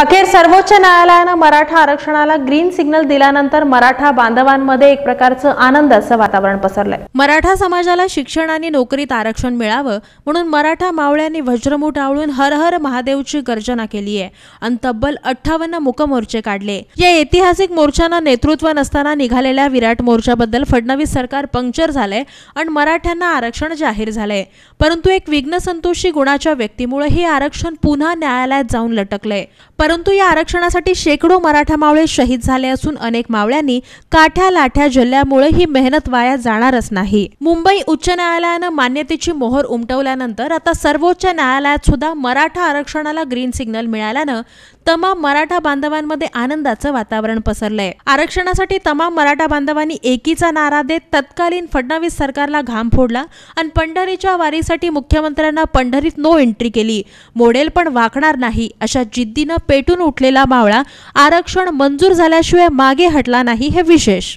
अखेर सर्वोच्च न्यायालयानं मराठा आरक्षणाला ग्रीन सिग्नल दिल्यानंतर मराठा बांधवांमध्ये एक प्रकारचं आनंद असं वातावरण पसरलंय मराठा समाजाला शिक्षण आणि नोकरीत आरक्षण मिळावं म्हणून मराठा मावळ्यांनी वज्रमूठ आवळून हर हर महादेवची गर्जना केली आहे आणि तब्बल अठ्ठावन्न मुकमोर्चे काढले या ऐतिहासिक मोर्चाना नेतृत्व नसताना निघालेल्या विराट मोर्चाबद्दल फडणवीस सरकार पंक्चर झालंय आणि मराठ्यांना आरक्षण जाहीर झालंय परंतु एक विघ्नसंतोषी गुणाच्या व्यक्तीमुळे हे आरक्षण पुन्हा न्यायालयात जाऊन लटकलंय परंतु या आरक्षणासाठी शेकडो मराठा मावळे शहीद झाले असून अनेक मावळ्यांनी काठ्या लाठ्या जल्ल्यामुळे ही मेहनत वाया जाणारच नाही मुंबई उच्च न्यायालयानं मान्यतेची मोहर उमटवल्यानंतर आता सर्वोच्च न्यायालयात सुद्धा मराठा आरक्षणाला ग्रीन सिग्नल मिळाल्यानं तमाम मराठा बांधवांमध्ये आनंदाचं वातावरण पसरलंय आरक्षणासाठी तमाम मराठा बांधवांनी एकीचा नारा देत तत्कालीन फडणवीस सरकारला घाम फोडला आणि पंढरीच्या वारीसाठी मुख्यमंत्र्यांना पंढरीत नो एंट्री केली मोडेल पण वाकणार नाही अशा जिद्दीनं पेटून उठलेला मावळा आरक्षण मंजूर झाल्याशिवाय मागे हटला नाही हे विशेष